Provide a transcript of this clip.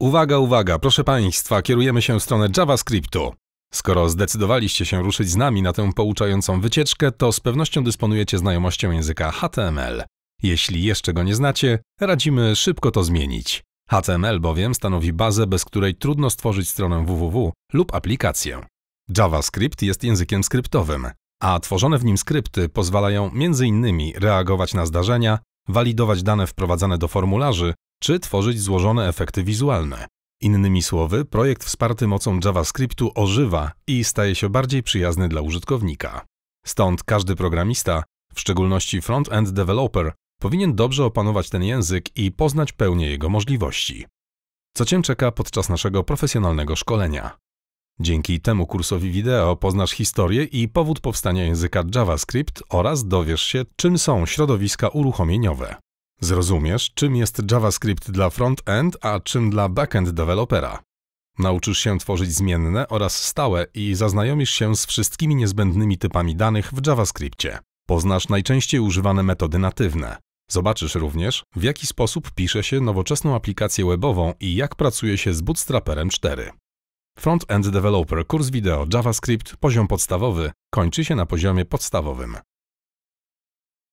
Uwaga, uwaga, proszę Państwa, kierujemy się w stronę JavaScriptu. Skoro zdecydowaliście się ruszyć z nami na tę pouczającą wycieczkę, to z pewnością dysponujecie znajomością języka HTML. Jeśli jeszcze go nie znacie, radzimy szybko to zmienić. HTML bowiem stanowi bazę, bez której trudno stworzyć stronę www lub aplikację. JavaScript jest językiem skryptowym, a tworzone w nim skrypty pozwalają m.in. reagować na zdarzenia, walidować dane wprowadzane do formularzy czy tworzyć złożone efekty wizualne. Innymi słowy, projekt wsparty mocą JavaScriptu ożywa i staje się bardziej przyjazny dla użytkownika. Stąd każdy programista, w szczególności front-end developer, powinien dobrze opanować ten język i poznać pełnię jego możliwości. Co Cię czeka podczas naszego profesjonalnego szkolenia? Dzięki temu kursowi wideo poznasz historię i powód powstania języka JavaScript oraz dowiesz się, czym są środowiska uruchomieniowe. Zrozumiesz, czym jest JavaScript dla front-end, a czym dla back-end dewelopera. Nauczysz się tworzyć zmienne oraz stałe i zaznajomisz się z wszystkimi niezbędnymi typami danych w JavaScriptie. Poznasz najczęściej używane metody natywne. Zobaczysz również, w jaki sposób pisze się nowoczesną aplikację webową i jak pracuje się z Bootstraperem 4. Front-end Developer kurs wideo JavaScript poziom podstawowy kończy się na poziomie podstawowym.